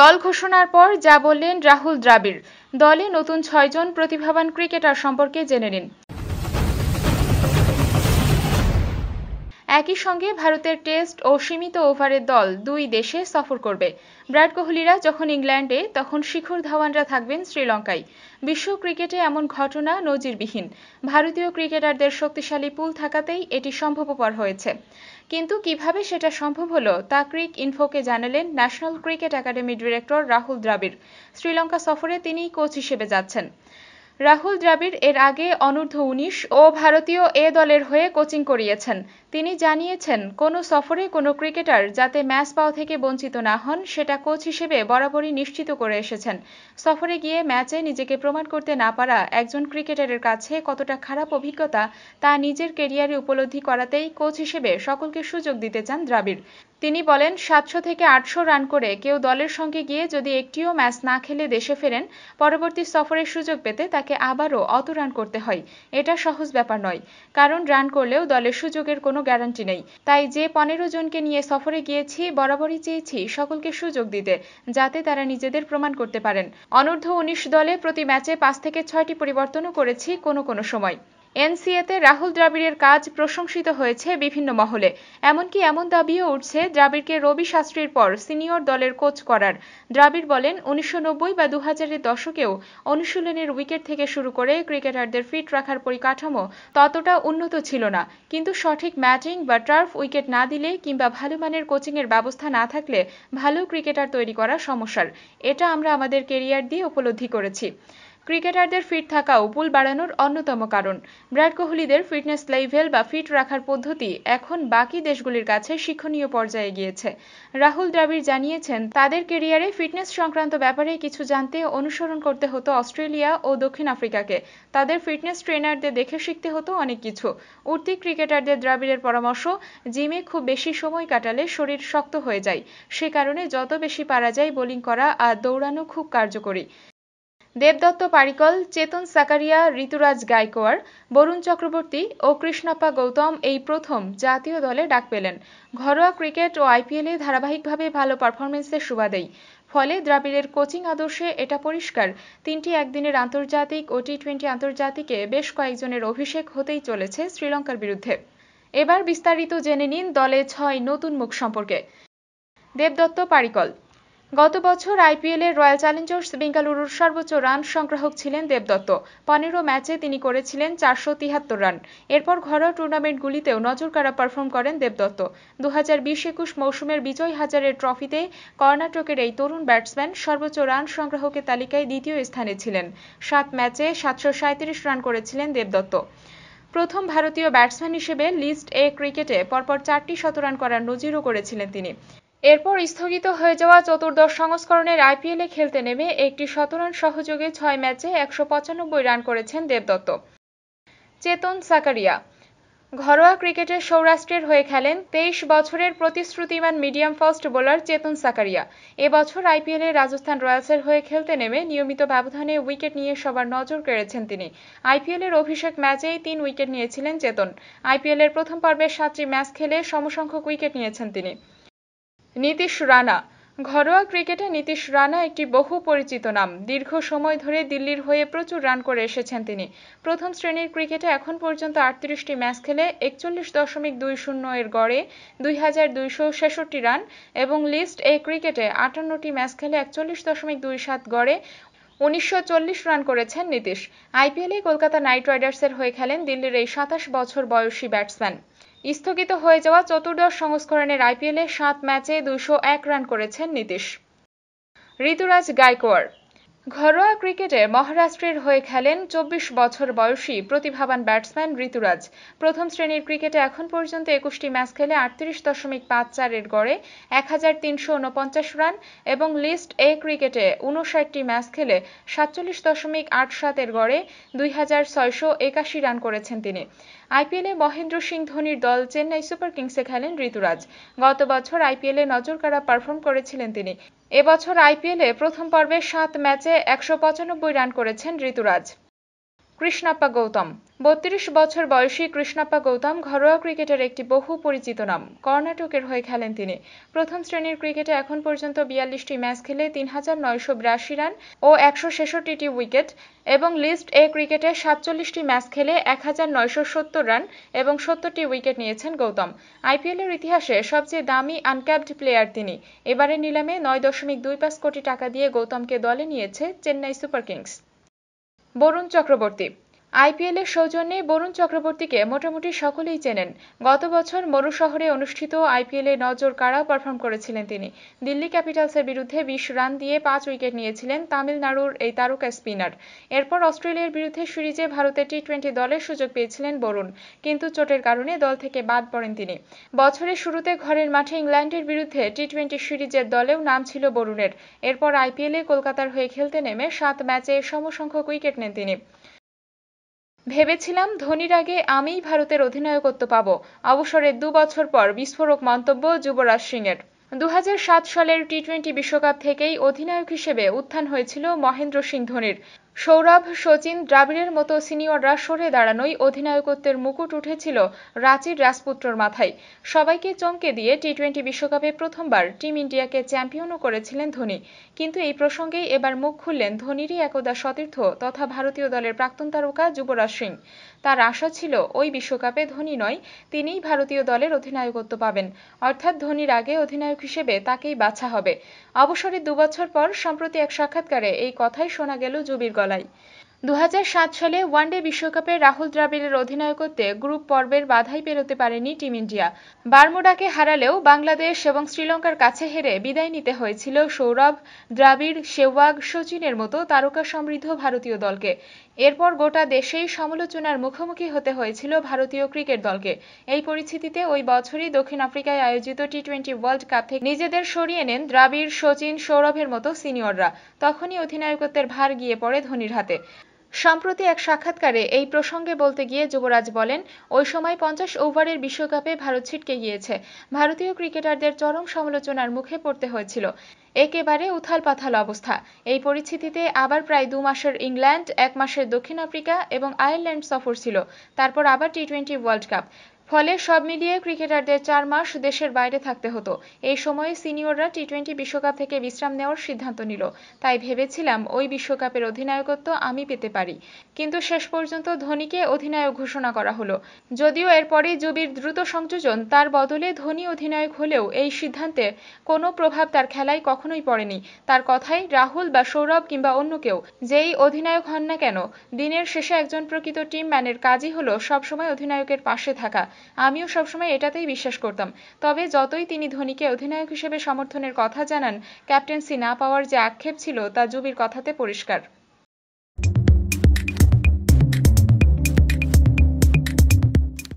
দল ঘোষণার পর যা বললেন রাহুল দ্রাবিড় দলে নতুন ছয়জন প্রতিভাবান ক্রিকেটার সম্পর্কে জেনে নিন একই সঙ্গে ভারতের টেস্ট ও সীমিত ওভারের দল দুই দেশে সফর করবে বিরাট কোহলিরা যখন ইংল্যান্ডে তখন শিখর ধাওয়ানরা থাকবেন শ্রীলঙ্কায় বিশ্ব ক্রিকেটে এমন ঘটনা নজিরবিহীন ভারতীয় ক্রিকেটারদের শক্তিশালী পুল থাকাতেই এটি সম্ভবপর হয়েছে কিন্তু কিভাবে সেটা সম্ভব হলো তা ক্রিক ইনফোকে জানালেন ন্যাশনাল ক্রিকেট একাডেমির ডিরেক্টর রাহুল দ্রাবিড় শ্রীলঙ্কা সফরে তিনি কোচ হিসেবে যাচ্ছেন রাহুল দ্রাবিড় এর আগে অনূর্ধ্ব উনিশ ও ভারতীয় এ দলের হয়ে কোচিং করিয়েছেন তিনি জানিয়েছেন কোনো সফরে কোনো ক্রিকেটার যাতে ম্যাচ পাওয়া থেকে বঞ্চিত না হন সেটা কোচ হিসেবে বরাবরই নিশ্চিত করে এসেছেন সফরে গিয়ে ম্যাচে নিজেকে প্রমাণ করতে না পারা একজন ক্রিকেটারের কাছে কতটা খারাপ অভিজ্ঞতা তা নিজের কেরিয়ারে উপলব্ধি করাতেই কোচ হিসেবে সকলকে সুযোগ দিতে চান দ্রাবিড় তিনি বলেন সাতশো থেকে আটশো রান করে কেউ দলের সঙ্গে গিয়ে যদি একটিও ম্যাচ না খেলে দেশে ফেরেন পরবর্তী সফরের সুযোগ পেতে তাকে আবারও অত রান করতে হয় এটা সহজ ব্যাপার নয় কারণ রান করলেও দলের সুযোগের কোনো গ্যারান্টি নেই তাই যে পনেরো জনকে নিয়ে সফরে গিয়েছি বরাবরই চেয়েছি সকলকে সুযোগ দিতে যাতে তারা নিজেদের প্রমাণ করতে পারেন অনূর্ধ্ব উনিশ দলে প্রতি ম্যাচে পাঁচ থেকে ছয়টি পরিবর্তনও করেছি কোনো কোনো সময় এনসিএতে রাহুল দ্রাবিড়ের কাজ প্রশংসিত হয়েছে বিভিন্ন মহলে এমনকি এমন দাবিও উঠছে দ্রাবিড়কে রবি শাস্ত্রীর পর সিনিয়র দলের কোচ করার দ্রাবিড় বলেন উনিশশো বা দু হাজারের দশকেও অনুশীলনের উইকেট থেকে শুরু করে ক্রিকেটারদের ফিট রাখার পরিকাঠামো ততটা উন্নত ছিল না কিন্তু সঠিক ম্যাটিং বা টার্ফ উইকেট না দিলে কিংবা ভালো মানের কোচিংয়ের ব্যবস্থা না থাকলে ভালো ক্রিকেটার তৈরি করা সমস্যার এটা আমরা আমাদের কেরিয়ার দিয়ে উপলব্ধি করেছি ক্রিকেটারদের ফিট থাকাও পুল বাড়ানোর অন্যতম কারণ বিরাট কোহলিদের ফিটনেস লেভেল বা ফিট রাখার পদ্ধতি এখন বাকি দেশগুলির কাছে শিক্ষণীয় পর্যায়ে গিয়েছে রাহুল দ্রাবিড় জানিয়েছেন তাদের কেরিয়ারে ফিটনেস সংক্রান্ত ব্যাপারে কিছু জানতে অনুসরণ করতে হতো অস্ট্রেলিয়া ও দক্ষিণ আফ্রিকাকে তাদের ফিটনেস ট্রেনারদের দেখে শিখতে হতো অনেক কিছু উঠতি ক্রিকেটারদের দ্রাবিড়ের পরামর্শ জিমে খুব বেশি সময় কাটালে শরীর শক্ত হয়ে যায় সে কারণে যত বেশি পারা যায় বোলিং করা আর দৌড়ানো খুব কার্যকরী দেবদত্ত পারিকল চেতন সাকারিয়া ঋতুরাজ গায়কোয়াড় বরুণ চক্রবর্তী ও কৃষ্ণাপ্পা গৌতম এই প্রথম জাতীয় দলে ডাক পেলেন ঘরোয়া ক্রিকেট ও আইপিএলে ধারাবাহিকভাবে ভালো পারফরমেন্সের সুবাদেই ফলে দ্রাবিড়ের কোচিং আদর্শে এটা পরিষ্কার তিনটি একদিনের আন্তর্জাতিক ও টি টোয়েন্টি আন্তর্জাতিকে বেশ কয়েকজনের অভিষেক হতেই চলেছে শ্রীলঙ্কার বিরুদ্ধে এবার বিস্তারিত জেনে নিন দলে ছয় নতুন মুখ সম্পর্কে দেবদত্ত পারিকল গত বছর আইপিএলের রয়্যাল চ্যালেঞ্জার্স বেঙ্গালুরুর সর্বোচ্চ রান সংগ্রাহক ছিলেন দেবদত্ত পনেরো ম্যাচে তিনি করেছিলেন চারশো তিহাত্তর রান এরপর ঘরোয়া টুর্নামেন্টগুলিতেও কাড়া পারফর্ম করেন দেবদত্ত দু হাজার বিশ একুশ মৌসুমের বিজয় হাজারের ট্রফিতে কর্ণাটকের এই তরুণ ব্যাটসম্যান সর্বোচ্চ রান সংগ্রাহকের তালিকায় দ্বিতীয় স্থানে ছিলেন সাত ম্যাচে সাতশো সাঁত্রিশ রান করেছিলেন দেবদত্ত প্রথম ভারতীয় ব্যাটসম্যান হিসেবে লিস্ট এ ক্রিকেটে পরপর চারটি শতরান করার নজিরও করেছিলেন তিনি এরপর স্থগিত হয়ে যাওয়া চতুর্দশ সংস্করণের আইপিএলে খেলতে নেমে একটি শতরান সহযোগে ছয় ম্যাচে একশো পঁচানব্বই রান করেছেন দেবদত্ত চেতন সাকারিয়া ঘরোয়া ক্রিকেটে সৌরাষ্ট্রের হয়ে খেলেন তেইশ বছরের প্রতিশ্রুতিমান medium fast bowler Chetan Sakariya এবছর আইপিএলে রাজস্থান রয়্যালসের হয়ে খেলতে নেমে নিয়মিত ব্যবধানে উইকেট নিয়ে সবার নজর কেড়েছেন তিনি আইপিএলের অভিষেক ম্যাচেই তিন উইকেট নিয়েছিলেন চেতন আইপিএলের প্রথম পর্বে সাতটি ম্যাচ খেলে সমসংখ্যক উইকেট নিয়েছেন তিনি নীতিশ রানা ঘরোয়া ক্রিকেটে নীতিশ রানা একটি বহু পরিচিত নাম দীর্ঘ সময় ধরে দিল্লির হয়ে প্রচুর রান করে এসেছেন তিনি প্রথম শ্রেণীর ক্রিকেটে এখন পর্যন্ত আটত্রিশটি ম্যাচ খেলে একচল্লিশ দশমিক দুই শূন্য এর গড়ে দুই হাজার দুইশো ছেষট্টি রান এবং লিস্ট এ ক্রিকেটে আটান্নটি ম্যাচ খেলে একচল্লিশ দশমিক দুই সাত গড়ে উনিশশো রান করেছেন নীতিশ আইপিএলে কলকাতা নাইট রাইডার্সের হয়ে খেলেন দিল্লির এই সাতাশ বছর বয়সী ব্যাটসম্যান স্থগিত হয়ে যাওয়া চতুর্দশ সংস্করণের আইপিএলে সাত ম্যাচে দুশো এক রান করেছেন নীতিশ ঋতুরাজ গাইকোয়াড় ঘরোয়া ক্রিকেটে মহারাষ্ট্রের হয়ে খেলেন চব্বিশ বছর বয়সী প্রতিভাবান ব্যাটসম্যান ঋতুরাজ প্রথম শ্রেণীর ক্রিকেটে এখন পর্যন্ত একুশটি ম্যাচ খেলে আটত্রিশ দশমিক পাঁচ চারের গড়ে এক হাজার তিনশো উনপঞ্চাশ রান এবং লিস্ট এ ক্রিকেটে উনষাটটি ম্যাচ খেলে সাতচল্লিশ দশমিক আট সাতের গড়ে দুই হাজার ছয়শো একাশি রান করেছেন তিনি আইপিএলে মহেন্দ্র সিং ধোনির দল চেন্নাই সুপার কিংসে খেলেন ঋতুরাজ গত বছর আইপিএলে নজরকাড়া পারফর্ম করেছিলেন তিনি এবছর আইপিএলে প্রথম পর্বে সাত ম্যাচে একশো রান করেছেন ঋতুরাজ কৃষ্ণাপ্পা গৌতম বত্রিশ বছর বয়সী কৃষ্ণাপ্পা গৌতম ঘরোয়া ক্রিকেটের একটি বহু পরিচিত নাম কর্ণাটকের হয়ে খেলেন তিনি প্রথম শ্রেণীর ক্রিকেটে এখন পর্যন্ত বিয়াল্লিশটি ম্যাচ খেলে তিন হাজার নয়শো বিরাশি রান ও একশো ছেষট্টিটি উইকেট এবং লিস্ট এ ক্রিকেটে সাতচল্লিশটি ম্যাচ খেলে এক হাজার নয়শো সত্তর রান এবং সত্তরটি উইকেট নিয়েছেন গৌতম আইপিএলের ইতিহাসে সবচেয়ে দামি আনক্যাপড প্লেয়ার তিনি এবারের নিলামে নয় দশমিক দুই পাঁচ কোটি টাকা দিয়ে গৌতমকে দলে নিয়েছে চেন্নাই সুপার কিংস বরুণ চক্রবর্তী আইপিএলের সৌজন্যে বরুণ চক্রবর্তীকে মোটামুটি সকলেই চেনেন গত বছর মরু শহরে অনুষ্ঠিত আইপিএলে নজর কাড়া পারফর্ম করেছিলেন তিনি দিল্লি ক্যাপিটালসের বিরুদ্ধে বিশ রান দিয়ে পাঁচ উইকেট নিয়েছিলেন তামিলনাড়ুর এই তারকা স্পিনার এরপর অস্ট্রেলিয়ার বিরুদ্ধে সিরিজে ভারতের টি টোয়েন্টি দলের সুযোগ পেয়েছিলেন বরুণ কিন্তু চোটের কারণে দল থেকে বাদ পড়েন তিনি বছরের শুরুতে ঘরের মাঠে ইংল্যান্ডের বিরুদ্ধে টি টোয়েন্টি সিরিজের দলেও নাম ছিল বরুণের এরপর আইপিএলে কলকাতার হয়ে খেলতে নেমে সাত ম্যাচে সমসংখ্যক উইকেট নেন তিনি ভেবেছিলাম ধোনির আগে আমিই ভারতের অধিনায়কত্ব পাব অবসরের দু বছর পর বিস্ফোরক মন্তব্য যুবরাজ সিংয়ের দু সালের টি টোয়েন্টি বিশ্বকাপ থেকেই অধিনায়ক হিসেবে উত্থান হয়েছিল মহেন্দ্র সিং ধোনির সৌরভ সচিন দ্রাবিড়ের মতো সিনিয়ররা সরে দাঁড়ানোই অধিনায়কত্বের মুকুট উঠেছিল রাঁচির রাজপুত্রর মাথায় সবাইকে চমকে দিয়ে টি টোয়েন্টি বিশ্বকাপে প্রথমবার টিম ইন্ডিয়াকে চ্যাম্পিয়নও করেছিলেন ধোনি কিন্তু এই প্রসঙ্গেই এবার মুখ খুললেন ধোনিরই একদা সতীর্থ তথা ভারতীয় দলের প্রাক্তন তারকা যুবরাজ সিং তার আশা ছিল ওই বিশ্বকাপে ধোনি নয় তিনিই ভারতীয় দলের অধিনায়কত্ব পাবেন অর্থাৎ ধোনির আগে অধিনায়ক হিসেবে তাকেই বাছা হবে অবসরের দুবছর পর সম্প্রতি এক সাক্ষাৎকারে এই কথাই শোনা গেল যুবির গলায় দু সালে ওয়ানডে বিশ্বকাপে রাহুল দ্রাবিড়ের অধিনায়কত্বে গ্রুপ পর্বের বাধাই পেরোতে পারেনি টিম ইন্ডিয়া বারমুডাকে হারালেও বাংলাদেশ এবং শ্রীলঙ্কার কাছে হেরে বিদায় নিতে হয়েছিল সৌরভ দ্রাবিড় সেওয়াগ শচীনের মতো তারকা সমৃদ্ধ ভারতীয় দলকে এরপর গোটা দেশেই সমালোচনার মুখোমুখি হতে হয়েছিল ভারতীয় ক্রিকেট দলকে এই পরিস্থিতিতে ওই বছরই দক্ষিণ আফ্রিকায় আয়োজিত টি টোয়েন্টি ওয়ার্ল্ড কাপ থেকে নিজেদের সরিয়ে নেন দ্রাবিড় সচিন সৌরভের মতো সিনিয়ররা তখনই অধিনায়কত্বের ভার গিয়ে পড়ে ধোনির হাতে সম্প্রতি এক সাক্ষাৎকারে এই প্রসঙ্গে বলতে গিয়ে যুবরাজ বলেন ওই সময় পঞ্চাশ ওভারের বিশ্বকাপে ভারত ছিটকে গিয়েছে ভারতীয় ক্রিকেটারদের চরম সমালোচনার মুখে পড়তে হয়েছিল একেবারে উথাল পাথাল অবস্থা এই পরিস্থিতিতে আবার প্রায় দু মাসের ইংল্যান্ড এক মাসের দক্ষিণ আফ্রিকা এবং আয়ারল্যান্ড সফর ছিল তারপর আবার টি টোয়েন্টি ওয়ার্ল্ড কাপ ফলে সব মিলিয়ে ক্রিকেটারদের চার মাস দেশের বাইরে থাকতে হতো এই সময়ে সিনিয়ররা টি টোয়েন্টি বিশ্বকাপ থেকে বিশ্রাম নেওয়ার সিদ্ধান্ত নিল তাই ভেবেছিলাম ওই বিশ্বকাপের অধিনায়কত্ব আমি পেতে পারি কিন্তু শেষ পর্যন্ত ধোনিকে অধিনায়ক ঘোষণা করা হলো যদিও এরপরে জুবির দ্রুত সংযোজন তার বদলে ধোনি অধিনায়ক হলেও এই সিদ্ধান্তে কোনো প্রভাব তার খেলায় কখনোই পড়েনি তার কথাই রাহুল বা সৌরভ কিংবা অন্য কেউ যেই অধিনায়ক হন না কেন দিনের শেষে একজন প্রকৃত টিম ম্যানের কাজই হলো সবসময় অধিনায়কের পাশে থাকা আমিও সবসময় এটাতেই বিশ্বাস করতাম তবে যতই তিনি ধোনিকে অধিনায়ক হিসেবে সমর্থনের কথা জানান ক্যাপ্টেন্সি না পাওয়ার যে আক্ষেপ ছিল তা জুবির কথাতে পরিষ্কার